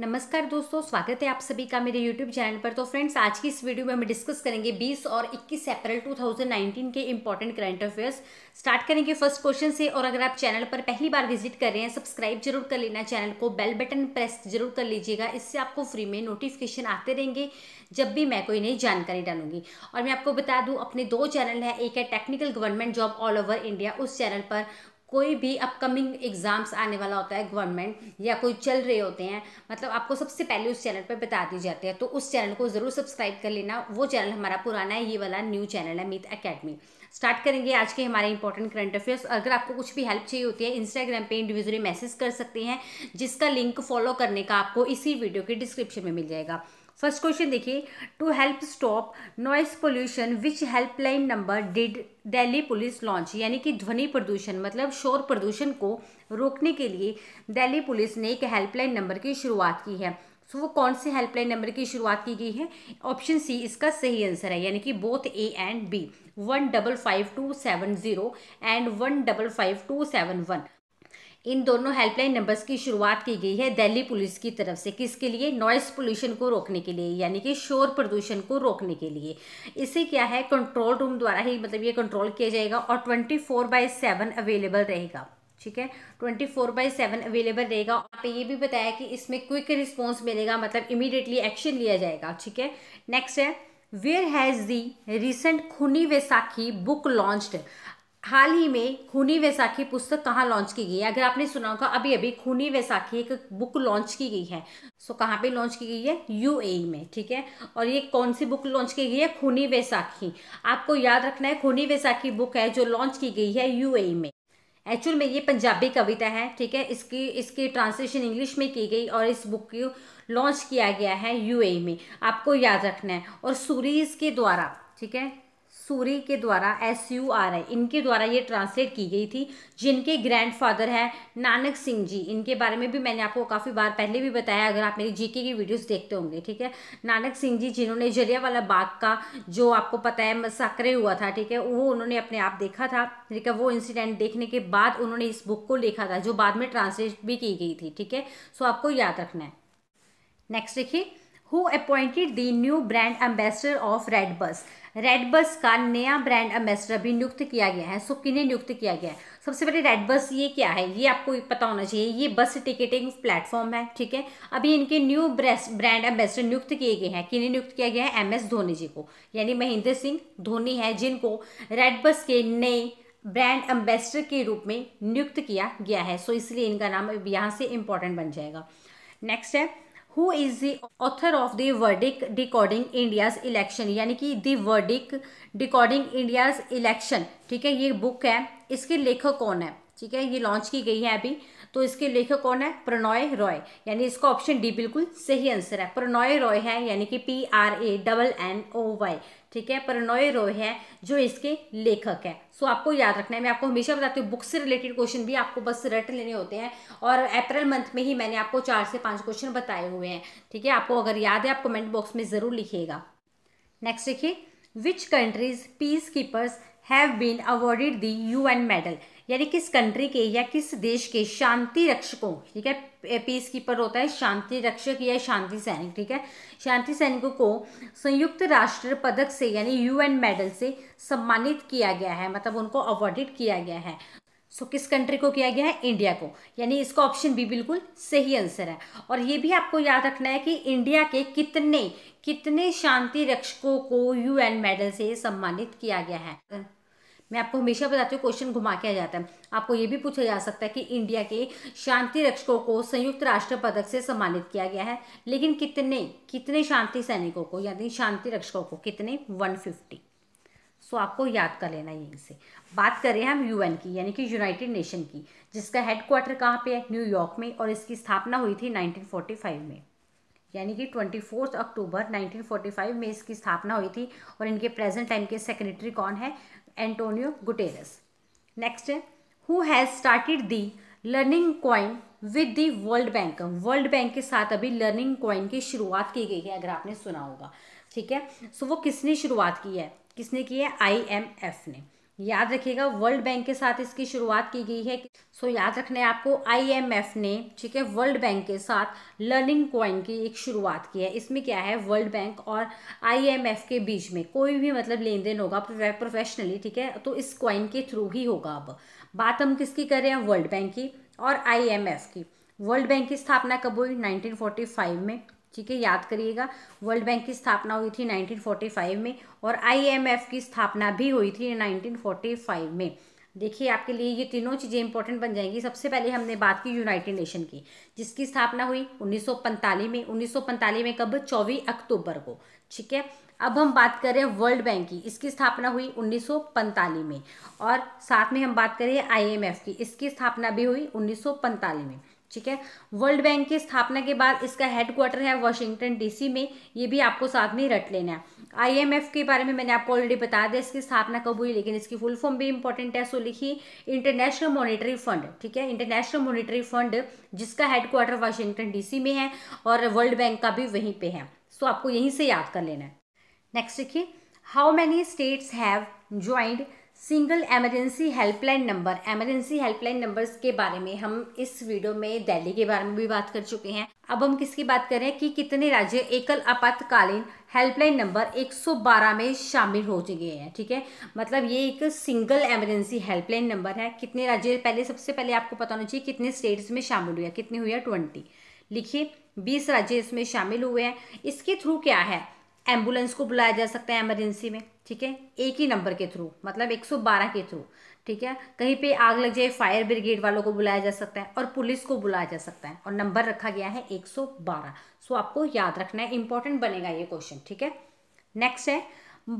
नमस्कार दोस्तों स्वागत है आप सभी का मेरे YouTube चैनल पर तो फ्रेंड्स आज की इस वीडियो में हम डिस्कस करेंगे 20 और 21 अप्रैल 2019 के इंपॉर्टेंट करंट अफेयर्स स्टार्ट करेंगे फर्स्ट क्वेश्चन से और अगर आप चैनल पर पहली बार विजिट कर रहे हैं सब्सक्राइब जरूर कर लेना चैनल को बेल बटन प्रेस जरूर कर लीजिएगा इससे आपको फ्री में नोटिफिकेशन आते रहेंगे जब भी मैं कोई नई जानकारी डालूंगी और मैं आपको बता दूँ अपने दो चैनल हैं एक है technical government job all over India उस चैनल पर कोई भी अपकमिंग एग्ज़ाम्स आने वाला होता है गवर्नमेंट या कोई चल रहे होते हैं मतलब आपको सबसे पहले उस चैनल पर बता दी जाती है तो उस चैनल को ज़रूर सब्सक्राइब कर लेना वो चैनल हमारा पुराना है ये वाला न्यू चैनल है मीत अकेडमी स्टार्ट करेंगे आज के हमारे इंपॉर्टेंट करंट अफेयर्स अगर आपको कुछ भी हेल्प चाहिए होती है इंस्टाग्राम पे इंडिविजुअली मैसेज कर सकते हैं जिसका लिंक फॉलो करने का आपको इसी वीडियो के डिस्क्रिप्शन में मिल जाएगा फर्स्ट क्वेश्चन देखिए to help stop noise pollution which helpline number did Delhi police launch यानी कि ध्वनि प्रदूषण मतलब शोर प्रदूषण को रोकने के लिए दिल्ली पुलिस ने एक हेल्पलाइन नंबर की शुरुआत की है सो so, वो कौन से हेल्पलाइन नंबर की शुरुआत की गई है ऑप्शन सी इसका सही आंसर है यानी कि both A and B one double five two seven zero and one double five two seven one इन दोनों हेल्पलाइन नंबर्स की शुरुआत की गई है दिल्ली पुलिस की तरफ से किसके लिए नॉइस पोल्यूशन को रोकने के लिए यानी कि शोर प्रदूषण को रोकने के लिए इसे क्या है कंट्रोल रूम द्वारा ही मतलब ये कंट्रोल किया जाएगा और twenty four by seven available रहेगा ठीक है twenty four by seven available रहेगा आप ये भी बताया कि इसमें क्विक रिस्पॉन्स मिलेगा मतलब इमीडिएटली एक्शन लिया जाएगा ठीक है नेक्स्ट है where has the recent Khooni Vaisakhi book launched हाल ही में खूनी वैसाखी पुस्तक कहाँ लॉन्च की गई है अगर आपने सुना होगा अभी अभी खूनी वैसाखी एक बुक लॉन्च की गई है सो so, कहाँ पे लॉन्च की गई है यूएई e में ठीक है और ये कौन सी बुक लॉन्च की गई है खूनी वैसाखी आपको याद रखना है खूनी वैसाखी बुक है जो लॉन्च की गई है यूएई e में एक्चुअल में ये पंजाबी कविता है ठीक है इसकी इसकी ट्रांसलेशन इंग्लिश में की गई और इस बुक को लॉन्च किया गया है यूएई e में आपको याद रखना है और सूरीज के द्वारा ठीक है सूरी के द्वारा एस यू आर आई इनके द्वारा ये ट्रांसलेट की गई थी जिनके ग्रैंडफादर हैं नानक सिंह जी इनके बारे में भी मैंने आपको काफ़ी बार पहले भी बताया अगर आप मेरी जीके की वीडियोस देखते होंगे ठीक है नानक सिंह जी जिन्होंने वाला बाग का जो आपको पता है मसाकरे हुआ था ठीक है वो उन्होंने अपने आप देखा था ठीक है वो इंसिडेंट देखने के बाद उन्होंने इस बुक को लिखा था जो बाद में ट्रांसलेट भी की गई थी ठीक है सो आपको याद रखना है नेक्स्ट देखिए who appointed the new brand ambassador of redBus redBus का नया ब्रांड एम्बेसडर भी नियुक्त किया गया है सो so, किन्हें नियुक्त किया गया है सबसे पहले रेड बस ये क्या है ये आपको पता होना चाहिए ये बस टिकटिंग प्लेटफॉर्म है ठीक है अभी इनके न्यू ब्रांड एम्बेसडर नियुक्त किए गए हैं किन्हें नियुक्त किया गया है एम एस धोनी जी को यानी महेंद्र सिंह धोनी है जिनको रेड बस के नए ब्रांड एम्बेसडर के रूप में नियुक्त किया गया है सो so, इसलिए इनका नाम यहाँ से इम्पोर्टेंट बन जाएगा नेक्स्ट है who is the author of the verdict decoding India's election यानी कि the verdict decoding India's election ठीक है ये बुक है इसके लेखक कौन है ठीक है ये लॉन्च की गई है अभी तो इसके लेखक कौन है प्रणॉय रॉय यानी इसका ऑप्शन डी बिल्कुल सही आंसर है प्रणॉय रॉय है यानी कि P R A double N O Y ठीक है प्रणय रॉय है जो इसके लेखक है सो आपको याद रखना है मैं आपको हमेशा बताती हूँ बुक से रिलेटेड क्वेश्चन भी आपको बस रट लेने होते हैं और अप्रैल मंथ में ही मैंने आपको चार से पाँच क्वेश्चन बताए हुए हैं ठीक है आपको अगर याद है आप कमेंट बॉक्स में ज़रूर लिखिएगा नेक्स्ट देखिए which countries peace keepers have been awarded the UN एन मेडल यानी किस कंट्री के या किस देश के शांति रक्षकों ठीक है पीस कीपर होता है शांति रक्षक या शांति सैनिक ठीक है शांति सैनिकों को संयुक्त राष्ट्र पदक से यानी यूएन मेडल से सम्मानित किया गया है मतलब उनको अवॉर्डिड किया गया है सो so, किस कंट्री को किया गया है इंडिया को यानी इसका ऑप्शन भी बिल्कुल सही आंसर है और ये भी आपको याद रखना है कि इंडिया के कितने कितने शांति रक्षकों को यूएन मेडल से सम्मानित किया गया है मैं आपको हमेशा बताती हूँ क्वेश्चन घुमा के आ जाता है आपको ये भी पूछा जा सकता है कि इंडिया के शांति रक्षकों को संयुक्त राष्ट्र पदक से सम्मानित किया गया है लेकिन कितने कितने शांति सैनिकों को यानी शांति रक्षकों को कितने वन सो आपको याद कर लेना यहीं से बात करें हम यूएन की यानी कि यूनाइटेड नेशन की जिसका हेडक्वार्टर कहाँ पे है न्यूयॉर्क में और इसकी स्थापना हुई थी 1945 में यानी कि ट्वेंटी अक्टूबर 1945 में इसकी स्थापना हुई थी और इनके प्रेजेंट टाइम के सेक्रेटरी कौन है एंटोनियो गुटेरस नेक्स्ट है who has started the learning coin with the world bank world bank के साथ अभी लर्निंग कॉइन की शुरुआत की गई है अगर आपने सुना होगा ठीक है सो so, वो किसने शुरुआत की है किसने की है आई एम एफ ने याद रखिएगा वर्ल्ड बैंक के साथ इसकी शुरुआत की गई है सो याद रखना है आपको आईएमएफ ने ठीक है वर्ल्ड बैंक के साथ लर्निंग कॉइन की एक शुरुआत की है इसमें क्या है वर्ल्ड बैंक और आईएमएफ के बीच में कोई भी मतलब लेन देन होगा प्रोफेशनली ठीक है तो इस कॉइन के थ्रू ही होगा अब बात हम किसकी कर रहे हैं वर्ल्ड बैंक की और आई की वर्ल्ड बैंक की स्थापना कब हुई नाइनटीन में ठीक है याद करिएगा वर्ल्ड बैंक की स्थापना हुई थी 1945 में और आईएमएफ की स्थापना भी हुई थी 1945 में देखिए आपके लिए ये तीनों चीज़ें इंपॉर्टेंट बन जाएंगी सबसे पहले हमने बात की यूनाइटेड नेशन की जिसकी स्थापना हुई 1945 में 1945 में कब 24 अक्टूबर को ठीक है अब हम बात कर रहे हैं वर्ल्ड बैंक की इसकी स्थापना हुई 1945 में और साथ में हम बात करें आईएमएफ की इसकी स्थापना भी हुई 1945 में ठीक है वर्ल्ड बैंक की स्थापना के बाद इसका हेडक्वार्टर है वाशिंगटन डीसी में ये भी आपको साथ में रट लेना है आईएमएफ के बारे में मैंने आपको ऑलरेडी बता दिया इसकी स्थापना कब हुई लेकिन इसकी फुल फॉर्म भी इंपॉर्टेंट है सो लिखी इंटरनेशनल मॉनिटरी फंड ठीक है इंटरनेशनल मॉनिटरी फंड जिसका हेडक्वार्टर वाशिंगटन डीसी में है और वर्ल्ड बैंक का भी वहीं पर है सो आपको यहीं से याद कर लेना है नेक्स्ट देखिए how many states have joined single emergency helpline number emergency helpline numbers के बारे में हम इस वीडियो में दिल्ली के बारे में भी बात कर चुके हैं अब हम किसकी बात करें कि कितने राज्य एकल आपातकालीन हेल्पलाइन नंबर 112 में शामिल हो चुके हैं ठीक है मतलब ये एक सिंगल एमरजेंसी हेल्पलाइन नंबर है कितने राज्य पहले सबसे पहले आपको पता होना चाहिए कितने स्टेट्स में शामिल हुए कितने हुए ट्वेंटी लिखिए बीस राज्य इसमें शामिल हुए हैं इसके थ्रू क्या है एम्बुलेंस को बुलाया जा सकता है एमरजेंसी में ठीक है एक ही नंबर के थ्रू मतलब 112 के थ्रू ठीक है कहीं पे आग लग जाए फायर ब्रिगेड वालों को बुलाया जा सकता है और पुलिस को बुलाया जा सकता है और नंबर रखा गया है 112 सौ सो आपको याद रखना है इंपॉर्टेंट बनेगा ये क्वेश्चन ठीक है नेक्स्ट है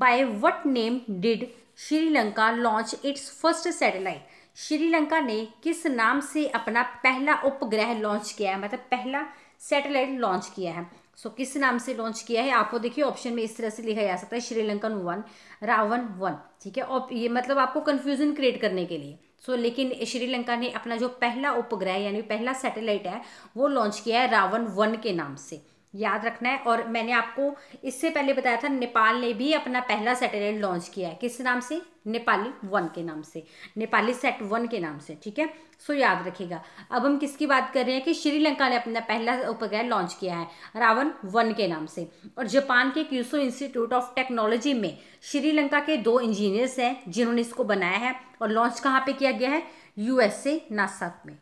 by what name did Sri Lanka launch its first satellite Sri Lanka ने किस नाम से अपना पहला उपग्रह लॉन्च किया है मतलब पहला सैटेलाइट लॉन्च किया है सो किस नाम से लॉन्च किया है आपको देखिए ऑप्शन में इस तरह से लिखा जा सकता है श्रीलंकन वन रावण वन ठीक है और ये मतलब आपको कन्फ्यूजन क्रिएट करने के लिए सो so, लेकिन श्रीलंका ने अपना जो पहला उपग्रह यानी पहला सैटेलाइट है वो लॉन्च किया है रावण वन के नाम से याद रखना है और मैंने आपको इससे पहले बताया था नेपाल ने भी अपना पहला सैटेलाइट लॉन्च किया है किस नाम से नेपाली वन के नाम से नेपाली सेट वन के नाम से ठीक है सो याद रखिएगा अब हम किसकी बात कर रहे हैं कि श्रीलंका ने अपना पहला उपग्रह लॉन्च किया है रावण वन के नाम से और जापान के क्यूसो इंस्टीट्यूट ऑफ टेक्नोलॉजी में श्रीलंका के दो इंजीनियर्स हैं जिन्होंने इसको बनाया है और लॉन्च कहाँ पर किया गया है यूएसए नासाक में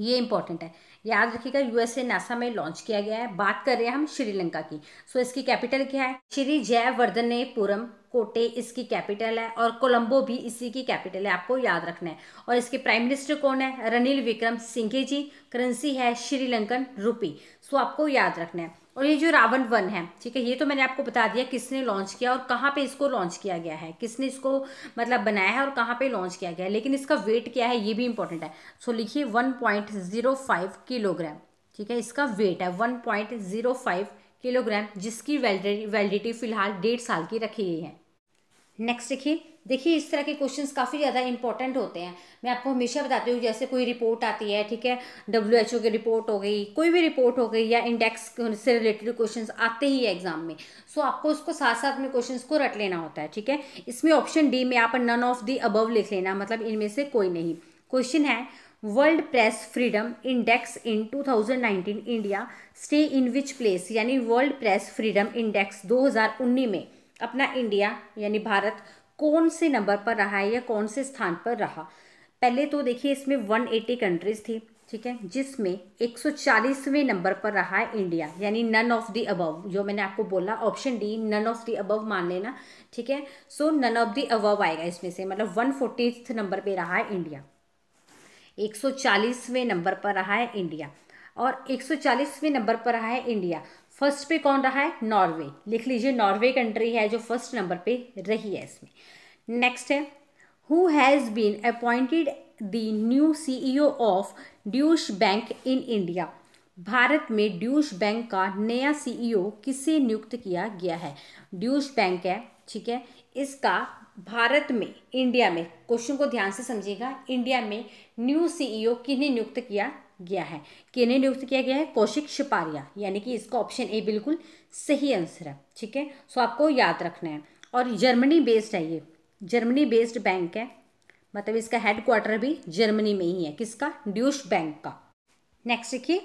ये इंपॉर्टेंट है याद रखिएगा यूएसए नासा में लॉन्च किया गया है बात कर रहे हैं हम श्रीलंका की सो so, इसकी कैपिटल क्या है श्री जयवर्धने पुरम कोटे इसकी कैपिटल है और कोलंबो भी इसी की कैपिटल है आपको याद रखना है और इसके प्राइम मिनिस्टर कौन है रनिल विक्रम सिंघे जी करेंसी है श्रीलंकन रूपी सो आपको याद रखना है और ये जो रावण वन है ठीक है ये तो मैंने आपको बता दिया किसने लॉन्च किया और कहाँ पे इसको लॉन्च किया गया है किसने इसको मतलब बनाया है और कहाँ पे लॉन्च किया गया है लेकिन इसका वेट क्या है ये भी इंपॉर्टेंट है सो लिखिए one point zero five kilogram ठीक है इसका वेट है one point zero five kilogram जिसकी वैलिडिटी फिलहाल डेढ़ साल की रखी गई है नेक्स्ट देखिए देखिए इस तरह के क्वेश्चंस काफ़ी ज़्यादा इंपॉर्टेंट होते हैं मैं आपको हमेशा बताती हूँ जैसे कोई रिपोर्ट आती है ठीक है डब्ल्यू एच ओ की रिपोर्ट हो गई कोई भी रिपोर्ट हो गई या इंडेक्स से रिलेटेड क्वेश्चंस आते ही है एग्जाम में सो आपको उसको साथ साथ में क्वेश्चंस को रट लेना होता है ठीक है इसमें ऑप्शन डी में आप नन ऑफ दी अबव लिख लेना मतलब इनमें से कोई नहीं क्वेश्चन है world press freedom index in 2019 India stay in which place यानी वर्ल्ड प्रेस फ्रीडम इंडेक्स 2019 में अपना इंडिया यानी भारत कौन से नंबर पर रहा है या कौन से स्थान पर रहा पहले तो देखिए इसमें वन एटी कंट्रीज थी ठीक है जिसमें एक सौ चालीसवें नंबर पर रहा है इंडिया यानी नन ऑफ दी अबव जो मैंने आपको बोला option D none of the above मान लेना ठीक है so none of the above आएगा इसमें से मतलब वन फोर्टी नंबर पर रहा है इंडिया चालीसवें नंबर पर रहा है इंडिया और चालीसवें नंबर पर रहा है इंडिया फर्स्ट पे कौन रहा है नॉर्वे लिख लीजिए नॉर्वे कंट्री है जो फर्स्ट नंबर पे रही है इसमें नेक्स्ट है who has been appointed the new CEO of Deutsche Bank in India भारत में ड्यूश बैंक का नया सीईओ e किसे नियुक्त किया गया है ड्यूश बैंक है ठीक है इसका भारत में इंडिया में क्वेश्चन को ध्यान से समझिएगा इंडिया में न्यू सीईओ e किन्हें नियुक्त किया गया है किन्हें नियुक्त किया गया है कौशिक शिपारिया यानी कि इसका ऑप्शन ए बिल्कुल सही आंसर है ठीक है सो आपको याद रखना है और जर्मनी बेस्ड है ये जर्मनी बेस्ड बैंक है मतलब इसका हेड क्वार्टर भी जर्मनी में ही है किसका ड्यूश बैंक का नेक्स्ट देखिए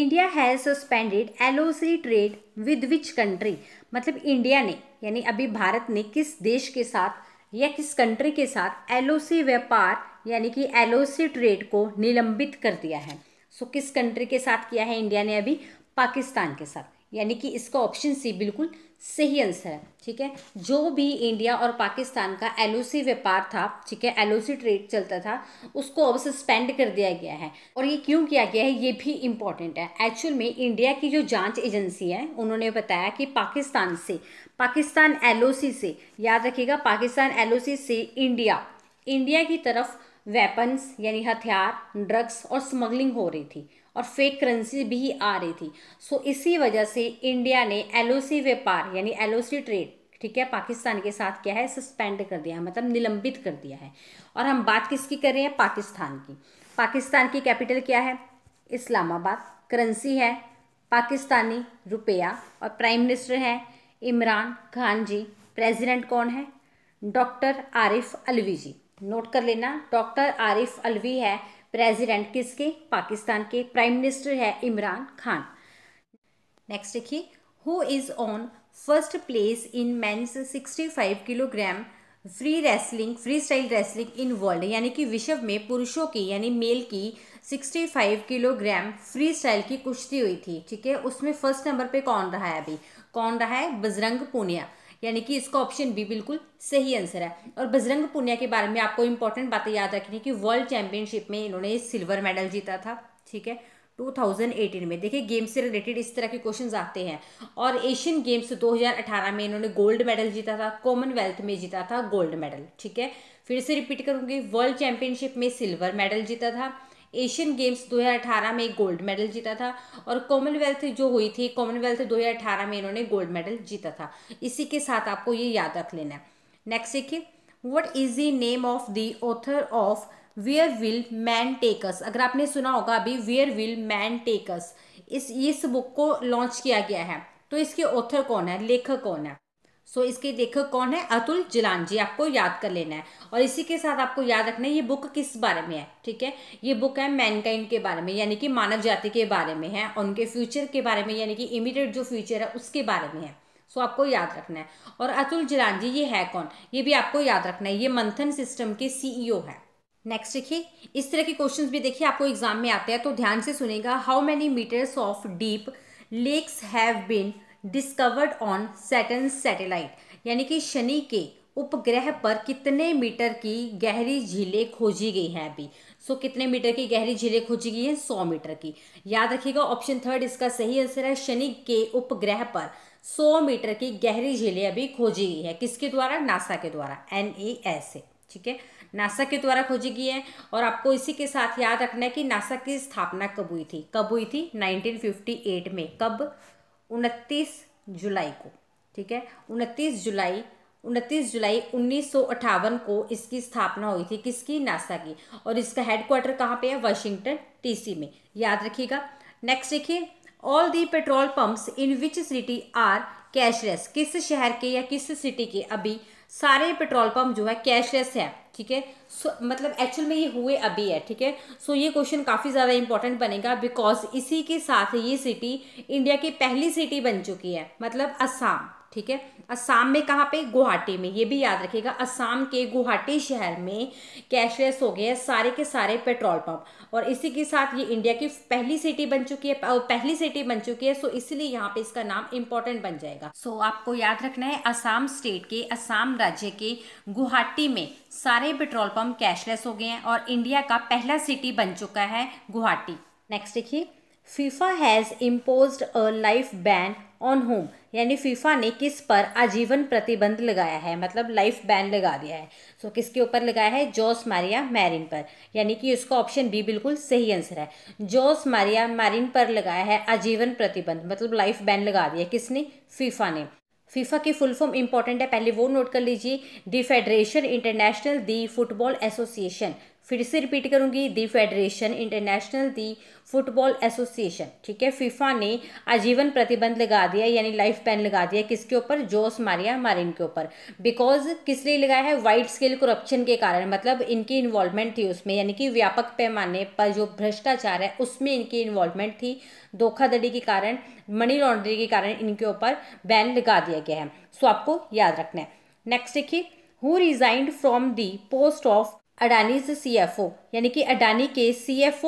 India has suspended L O C trade with which country मतलब इंडिया ने यानी अभी भारत ने किस देश के साथ या किस कंट्री के साथ एल ओ सी व्यापार यानी कि एल ओ सी ट्रेड को निलंबित कर दिया है सो किस कंट्री के साथ किया है इंडिया ने अभी पाकिस्तान के साथ यानी कि इसका ऑप्शन सी बिल्कुल सही आंसर है ठीक है जो भी इंडिया और पाकिस्तान का एलओसी व्यापार था ठीक है एलओसी ट्रेड चलता था उसको अब सस्पेंड कर दिया गया है और ये क्यों किया गया है ये भी इम्पॉर्टेंट है एक्चुअल में इंडिया की जो जांच एजेंसी है उन्होंने बताया कि पाकिस्तान से पाकिस्तान एलओसी से याद रखिएगा पाकिस्तान एलओसी से इंडिया इंडिया की तरफ वेपन्स यानी हथियार ड्रग्स और स्मगलिंग हो रही थी और फेक करेंसी भी आ रही थी सो so, इसी वजह से इंडिया ने एल व्यापार यानी एल ट्रेड ठीक है पाकिस्तान के साथ क्या है सस्पेंड कर दिया है मतलब निलंबित कर दिया है और हम बात किसकी कर रहे हैं पाकिस्तान की पाकिस्तान की कैपिटल क्या है इस्लामाबाद करेंसी है पाकिस्तानी रुपया और प्राइम मिनिस्टर हैं इमरान खान जी प्रेसिडेंट कौन है डॉक्टर आरिफ अलवी जी नोट कर लेना डॉक्टर आरिफ अलवी है प्रेसिडेंट किसके पाकिस्तान के प्राइम मिनिस्टर है इमरान खान नेक्स्ट देखिए who is on first place in sixty five kilogram free wrestling free style wrestling in world यानी कि विश्व में पुरुषों की यानी मेल की sixty five kilogram free style की कुश्ती हुई थी ठीक है उसमें फर्स्ट नंबर पे कौन रहा है अभी कौन रहा है बजरंग पूनिया यानी कि इसका ऑप्शन बी बिल्कुल सही आंसर है और बजरंग पुनिया के बारे में आपको इंपॉर्टेंट बातें याद रखनी कि वर्ल्ड चैंपियनशिप में इन्होंने सिल्वर मेडल जीता था ठीक है 2018 में देखिए गेम्स से रिलेटेड इस तरह के क्वेश्चंस आते हैं और एशियन गेम्स 2018 में इन्होंने गोल्ड मेडल जीता था कॉमनवेल्थ में जीता था गोल्ड मेडल ठीक है फिर से रिपीट करूंगी वर्ल्ड चैंपियनशिप में सिल्वर मेडल जीता था एशियन गेम्स 2018 में गोल्ड मेडल जीता था और कॉमनवेल्थ जो हुई थी कॉमनवेल्थ 2018 में इन्होंने गोल्ड मेडल जीता था इसी के साथ आपको ये याद रख लेना है नेक्स्ट देखिए what is the name of the author of where will man take us अगर आपने सुना होगा अभी वेयर विल मैन टेकस इस इस बुक को लॉन्च किया गया है तो इसके ऑथर कौन है लेखक कौन है सो इसके लेखक कौन है अतुल जिलान जी आपको याद कर लेना है और इसी के साथ आपको याद रखना है ये बुक किस बारे में है ठीक है ये बुक है मैनकाइंड के बारे में यानी कि मानव जाति के बारे में है और उनके फ्यूचर के बारे में यानी कि इमीडिएट जो फ्यूचर है उसके बारे में है सो आपको याद रखना है और अतुल जिलान जी ये है कौन ये भी आपको याद रखना है ये मंथन सिस्टम के सीईओ e है नेक्स्ट देखिए इस तरह के क्वेश्चंस भी देखिए आपको एग्जाम में आते हैं तो ध्यान से सुनेगा how many meters of deep lakes have been discovered on Saturn satellite यानी कि शनि के उपग्रह पर कितने मीटर की गहरी झीलें खोजी गई हैं अभी सो so, कितने मीटर की गहरी झीलें खोजी गई हैं सौ मीटर की याद रखिएगा ऑप्शन थर्ड इसका सही आंसर है शनि के उपग्रह पर सौ मीटर की गहरी झीलें अभी खोजी गई है किसके द्वारा नासा के द्वारा एन ए एस ए ठीक है नासा के द्वारा खोजी गई है और आपको इसी के साथ याद रखना है कि नासा की स्थापना कब हुई थी कब हुई थी 1958 में कब उनतीस जुलाई को ठीक है उनतीस जुलाई उनतीस जुलाई उन्नीस को इसकी स्थापना हुई थी किसकी नासा की और इसका हेडक्वार्टर कहाँ पे है वाशिंगटन डीसी में याद रखिएगा नेक्स्ट देखिए all the petrol pumps in which city are cashless किस शहर के या किस सिटी के अभी सारे पेट्रोल पंप जो है कैशलेस है ठीक है सो मतलब एक्चुअल में ये हुए अभी है ठीक है सो ये क्वेश्चन काफ़ी ज़्यादा इंपॉर्टेंट बनेगा बिकॉज इसी के साथ ये सिटी इंडिया की पहली सिटी बन चुकी है मतलब असम ठीक है असम में कहाँ पे गुवाहाटी में ये भी याद रखिएगा असम के गुवाहाटी शहर में कैशलेस हो गए हैं सारे के सारे पेट्रोल पंप और इसी के साथ ये इंडिया की पहली सिटी बन चुकी है पहली सिटी बन चुकी है सो इसलिए यहाँ पे इसका नाम इम्पोर्टेंट बन जाएगा सो आपको याद रखना है असम स्टेट के असम राज्य के गुवाहाटी में सारे पेट्रोल पंप कैशलेस हो गए हैं और इंडिया का पहला सिटी बन चुका है गुवाहाटी नेक्स्ट देखिए FIFA has imposed a life ban on home यानी फीफा ने किस पर आजीवन प्रतिबंध लगाया है मतलब लाइफ बैन लगा दिया है सो so, किसके ऊपर लगाया है जोस मारिया मैरिन पर यानी कि इसका ऑप्शन बी बिल्कुल सही आंसर है जोस मारिया मैरिन पर लगाया है आजीवन प्रतिबंध मतलब लाइफ बैन लगा दिया किसने फीफा ने फीफा की फुल फॉर्म इंपॉर्टेंट है पहले वो नोट कर लीजिए the federation international the football association फिर से रिपीट करूंगी the federation international the football association ठीक है फीफा ने आजीवन प्रतिबंध लगा दिया यानी लाइफ बैन लगा दिया किसके ऊपर जोस मारिया मारिन के ऊपर बिकॉज किस लिए लगाया है वाइड स्केल करप्शन के कारण मतलब इनकी इन्वॉल्वमेंट थी उसमें यानी कि व्यापक पैमाने पर जो भ्रष्टाचार है उसमें इनकी इन्वॉल्वमेंट थी धोखाधड़ी के कारण मनी लॉन्ड्रिंग के कारण इनके ऊपर बैन लगा दिया गया है सो आपको याद रखना है नेक्स्ट देखिए who resigned from the post of Adani F O यानी कि अडानी के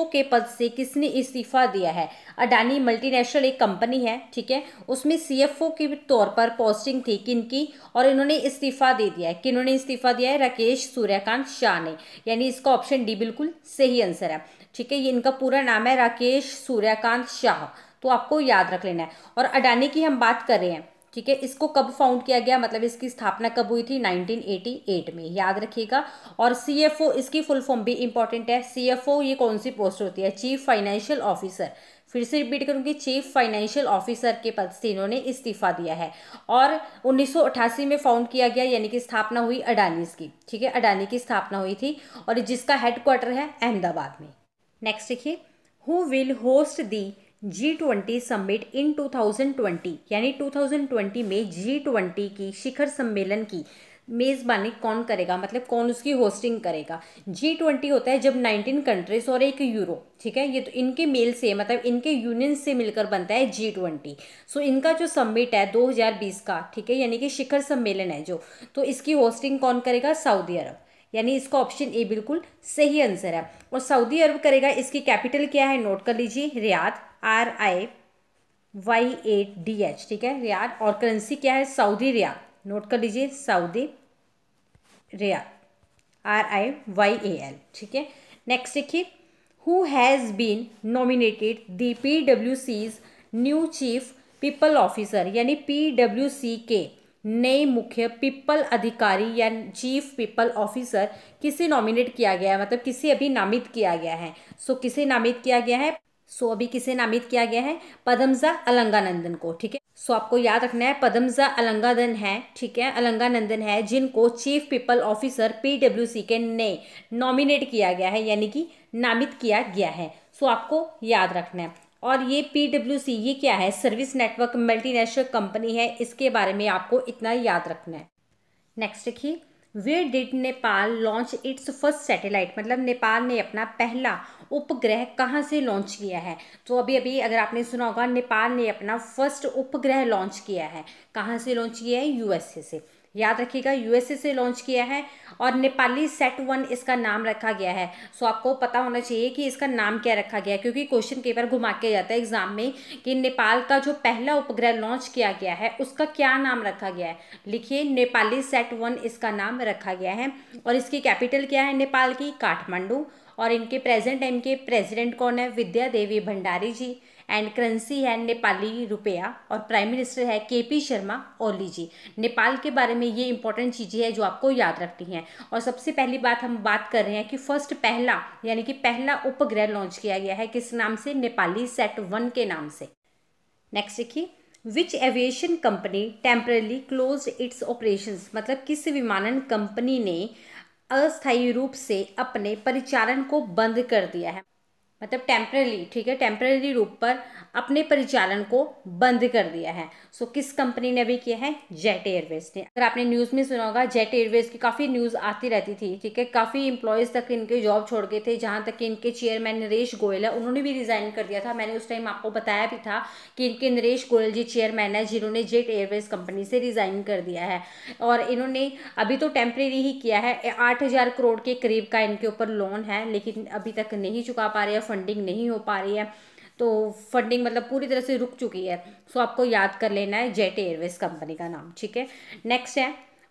ओ के पद से किसने इस्तीफा दिया है अडानी मल्टीनेशनल एक कंपनी है ठीक है उसमें सी ओ के तौर पर पोस्टिंग थी किन की और इन्होंने इस्तीफा दे दिया है किन्होंने इस्तीफा दिया है राकेश सूर्यकांत शाह ने यानी इसका ऑप्शन डी बिल्कुल सही आंसर है ठीक है ये इनका पूरा नाम है राकेश सूर्यकांत शाह तो आपको याद रख लेना है और अडानी की हम बात कर रहे हैं ठीक है इसको कब फाउंड किया गया मतलब इसकी स्थापना कब हुई थी 1988 में याद रखिएगा और सी इसकी फुल फॉर्म भी इंपॉर्टेंट है सी ये कौन सी पोस्ट होती है चीफ फाइनेंशियल ऑफिसर फिर से रिपीट करूँगी चीफ फाइनेंशियल ऑफिसर के पद से इन्होंने इस्तीफा दिया है और 1988 में फाउंड किया गया यानी कि स्थापना हुई अडानी की ठीक है अडानी की स्थापना हुई थी और जिसका हेडक्वार्टर है अहमदाबाद में नेक्स्ट देखिए who will host the G twenty summit in 2020 यानी 2020 में जी ट्वेंटी की शिखर सम्मेलन की मेज़बानी कौन करेगा मतलब कौन उसकी होस्टिंग करेगा जी ट्वेंटी होता है जब नाइनटीन कंट्रीज और एक यूरो ठीक है ये तो इनके मेल से मतलब इनके यूनियन से मिलकर बनता है जी ट्वेंटी सो इनका जो सम्मिट है 2020 का ठीक है यानी कि शिखर सम्मेलन है जो तो इसकी होस्टिंग कौन करेगा सऊदी अरब यानी इसका ऑप्शन ए बिल्कुल सही आंसर है और सऊदी अरब करेगा इसकी कैपिटल क्या है नोट कर लीजिए Riyadh R I Y A D H ठीक है रियाद और करेंसी क्या है सऊदी रियाद नोट कर लीजिए Saudi Riyadh R I Y A L ठीक है नेक्स्ट देखिए who has been nominated the P W C's new chief people officer यानी पी डब्ल्यू सी के नए मुख्य पीपल अधिकारी या चीफ पीपल ऑफिसर किसे नॉमिनेट किया गया है मतलब किसे अभी नामित किया गया है सो so, किसे नामित किया गया है सो so, अभी किसे नामित किया गया है पदमजा अलंगानंदन को ठीक है सो आपको याद रखना है पदमजा अलंगानंदन है ठीक है अलंगानंदन है जिनको चीफ पीपल ऑफिसर सी के ने नॉमिनेट किया गया है यानी कि नामित किया गया है सो so, आपको याद रखना है और ये पी डब्ल्यू सी ये क्या है सर्विस नेटवर्क मल्टीनेशनल कंपनी है इसके बारे में आपको इतना याद रखना है नेक्स्ट देखिए they did Nepal launch its first satellite मतलब नेपाल ने अपना पहला उपग्रह कहाँ से लॉन्च किया है तो अभी अभी अगर आपने सुना होगा नेपाल ने अपना फर्स्ट उपग्रह लॉन्च किया है कहाँ से लॉन्च किया है यूएसए से याद रखिएगा यूएसए से लॉन्च किया है और नेपाली सेट वन इसका नाम रखा गया है सो आपको पता होना चाहिए कि इसका नाम क्या रखा गया है क्योंकि क्वेश्चन कई बार घुमा के जाता है एग्जाम में कि नेपाल का जो पहला उपग्रह लॉन्च किया गया है उसका क्या नाम रखा गया है लिखिए नेपाली सेट वन इसका नाम रखा गया है और इसकी कैपिटल क्या है नेपाल की काठमांडू और इनके प्रेजेंट टाइम के प्रेजिडेंट कौन है विद्या देवी भंडारी जी एंड करेंसी है नेपाली रुपया और प्राइम मिनिस्टर है के पी शर्मा ओली जी नेपाल के बारे में ये इंपॉर्टेंट चीज़ें हैं जो आपको याद रखनी हैं और सबसे पहली बात हम बात कर रहे हैं कि फर्स्ट पहला यानी कि पहला उपग्रह लॉन्च किया गया है किस नाम से नेपाली सेट वन के नाम से नेक्स्ट देखिए which aviation company temporarily close its operations मतलब किस विमानन कंपनी ने अस्थायी रूप से अपने परिचालन को बंद कर दिया है मतलब टेम्परेली ठीक है टेम्परेली रूप पर अपने परिचालन को बंद कर दिया है सो किस कंपनी ने अभी किया है जेट एयरवेज ने अगर आपने न्यूज़ में सुना होगा जेट एयरवेज की काफ़ी न्यूज़ आती रहती थी ठीक है काफ़ी इंप्लॉयज़ तक इनके जॉब छोड़ गए थे जहाँ तक कि इनके चेयरमैन नरेश गोयल है उन्होंने भी रिज़ाइन कर दिया था मैंने उस टाइम आपको बताया भी था कि इनके नरेश गोयल जी चेयरमैन है जिन्होंने जेट एयरवेज कंपनी से रिज़ाइन कर दिया है और इन्होंने अभी तो टेम्प्रेरी ही किया है आठ करोड़ के करीब का इनके ऊपर लोन है लेकिन अभी तक नहीं चुका पा रहे फंडिंग नहीं हो पा रही है तो फंडिंग मतलब पूरी तरह से रुक चुकी है सो so, आपको याद कर लेना है जेट एयरवेज कंपनी का नाम ठीक है नेक्स्ट है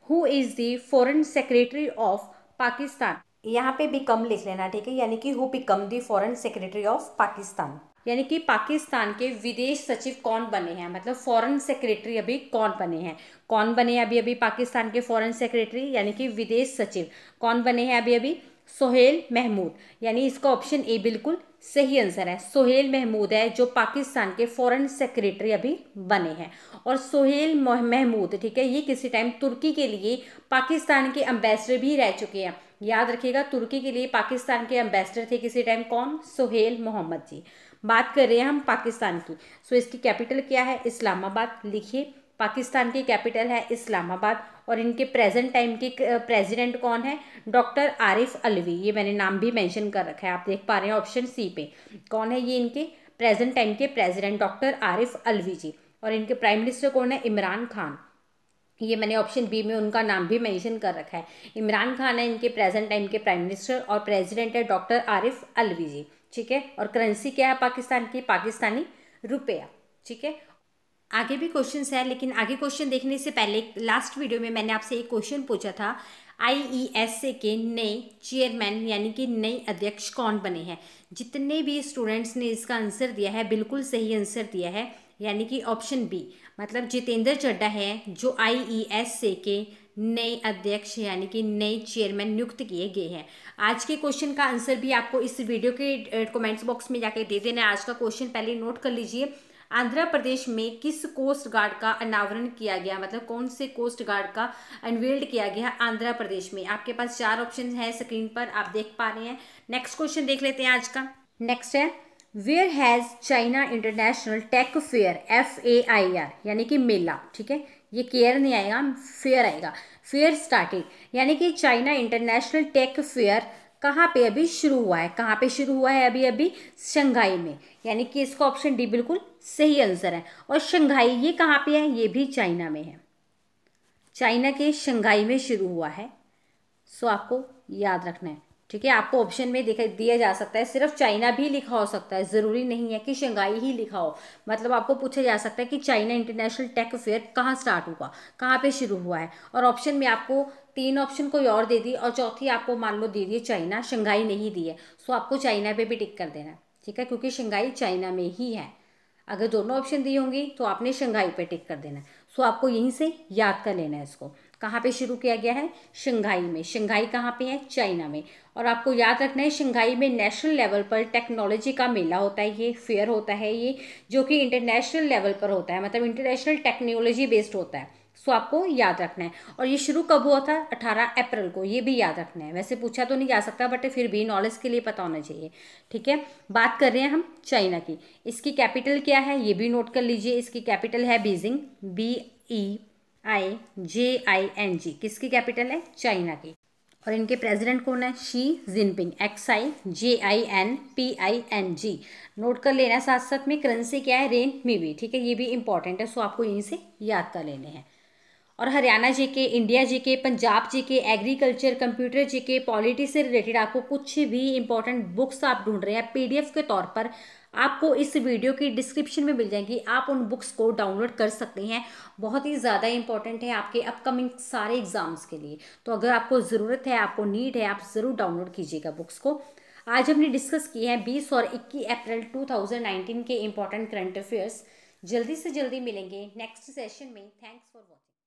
who is the foreign secretary of Pakistan यहाँ पे बिकम लिख लेना ठीक है यानी कि who become the foreign secretary of Pakistan यानी कि पाकिस्तान के विदेश सचिव कौन बने हैं मतलब फॉरेन सेक्रेटरी अभी कौन बने हैं कौन बने हैं अभी अभी पाकिस्तान के फॉरेन सेक्रेटरी यानी कि विदेश सचिव कौन बने हैं अभी अभी सोहेल महमूद यानी इसका ऑप्शन ए बिल्कुल सही आंसर है सोहेल महमूद है जो पाकिस्तान के फॉरेन सेक्रेटरी अभी बने हैं और सोहेल महमूद ठीक है ये किसी टाइम तुर्की के लिए पाकिस्तान के एम्बेसडर भी रह चुके हैं याद रखिएगा तुर्की के लिए पाकिस्तान के एम्बेसडर थे किसी टाइम कौन सोहेल मोहम्मद जी बात कर रहे हैं हम पाकिस्तान की सो इसकी कैपिटल क्या है इस्लामाबाद लिखिए पाकिस्तान की कैपिटल है इस्लामाबाद और इनके प्रेजेंट टाइम के प्रेसिडेंट कौन है डॉक्टर आरिफ अलवी ये मैंने नाम भी मेंशन कर रखा है आप देख पा रहे हैं ऑप्शन सी पे कौन है ये इनके प्रेजेंट टाइम के प्रेसिडेंट डॉक्टर आरिफ अलवी जी और इनके प्राइम मिनिस्टर कौन है इमरान खान ये मैंने ऑप्शन बी में उनका नाम भी मेंशन कर रखा है इमरान खान है इनके प्रेजेंट टाइम के प्राइम मिनिस्टर और प्रेजिडेंट है डॉक्टर आरिफ अलवी जी ठीक है और करेंसी क्या है पाकिस्तान की पाकिस्तानी रुपया ठीक है आगे भी क्वेश्चन है लेकिन आगे क्वेश्चन देखने से पहले लास्ट वीडियो में मैंने आपसे एक क्वेश्चन पूछा था आई के e नए चेयरमैन यानी कि नए अध्यक्ष कौन बने हैं जितने भी स्टूडेंट्स ने इसका आंसर दिया है बिल्कुल सही आंसर दिया है यानी कि ऑप्शन बी मतलब जितेंद्र चड्डा है जो आई के e नए अध्यक्ष यानी कि नए चेयरमैन नियुक्त किए गए हैं आज के क्वेश्चन का आंसर भी आपको इस वीडियो के कमेंट्स बॉक्स में जाकर दे देना है आज का क्वेश्चन पहले नोट कर लीजिए आंध्र प्रदेश में किस कोस्ट गार्ड का अनावरण किया गया मतलब कौन से कोस्ट गार्ड का अनवील्ड किया गया आंध्र प्रदेश में आपके पास चार ऑप्शन है स्क्रीन पर आप देख पा रहे हैं नेक्स्ट क्वेश्चन देख लेते हैं आज का नेक्स्ट है where has China international tech fair F A I R यानी कि मेला ठीक है ये केयर नहीं आएगा फेयर आएगा फेयर स्टार्टेड यानी कि चाइना इंटरनेशनल टेक फेयर कहाँ पे अभी शुरू हुआ है कहाँ पे शुरू हुआ है अभी अभी शंघाई में यानी कि इसका ऑप्शन डी बिल्कुल सही आंसर है और शंघाई ये कहाँ पे है ये भी चाइना में है चाइना के शंघाई में शुरू हुआ है सो आपको याद रखना है ठीक है आपको ऑप्शन में देखा दिया जा सकता है सिर्फ चाइना भी लिखा हो सकता है ज़रूरी नहीं है कि शंघाई ही लिखा हो मतलब आपको पूछा जा सकता है कि चाइना इंटरनेशनल टेक फेयर कहाँ स्टार्ट हुआ कहाँ पे शुरू हुआ है और ऑप्शन में आपको तीन ऑप्शन कोई और दे दी और चौथी आपको मान लो दे दी चाइना शंघाई नहीं दी है सो आपको चाइना पे भी टिक कर देना है ठीक है क्योंकि शंघाई चाइना में ही है अगर दोनों ऑप्शन दी होंगी तो आपने शंघाई पे टिक कर देना है सो आपको यहीं से याद कर लेना है इसको कहाँ पे शुरू किया गया है शंघाई में शंघाई कहाँ पे है चाइना में और आपको याद रखना है शंघाई में नेशनल लेवल पर टेक्नोलॉजी का मेला होता है ये फेयर होता है ये जो कि इंटरनेशनल लेवल पर होता है मतलब इंटरनेशनल टेक्नोलॉजी बेस्ड होता है सो आपको याद रखना है और ये शुरू कब हुआ था 18 अप्रैल को ये भी याद रखना है वैसे पूछा तो नहीं जा सकता बट फिर भी नॉलेज के लिए पता होना चाहिए ठीक है बात कर रहे हैं हम चाइना की इसकी कैपिटल क्या है ये भी नोट कर लीजिए इसकी कैपिटल है Beijing B E I J I N G किसकी कैपिटल है चाइना की और इनके प्रेसिडेंट कौन है Xi Jinping X I J I N P I N G note कर लेना साथ साथ में करेंसी क्या है रेन मीवी ठीक है ये भी इंपॉर्टेंट है सो आपको यहीं से याद कर लेने हैं और हरियाणा जी के इंडिया जी के पंजाब जी के एग्रीकल्चर कंप्यूटर जी के पॉलिटी से रिलेटेड आपको कुछ भी इंपॉर्टेंट बुक्स आप ढूंढ रहे हैं पीडीएफ के तौर पर आपको इस वीडियो की डिस्क्रिप्शन में मिल जाएंगी आप उन बुक्स को डाउनलोड कर सकते हैं बहुत ही ज़्यादा इंपॉर्टेंट है आपके अपकमिंग सारे एग्ज़ाम्स के लिए तो अगर आपको ज़रूरत है आपको नीड है आप ज़रूर डाउनलोड कीजिएगा बुक्स को आज हमने डिस्कस किए हैं बीस और इक्कीस अप्रैल टू के इम्पॉर्टेंट करंट अफेयर्स जल्दी से जल्दी मिलेंगे नेक्स्ट सेशन में थैंक्स फॉर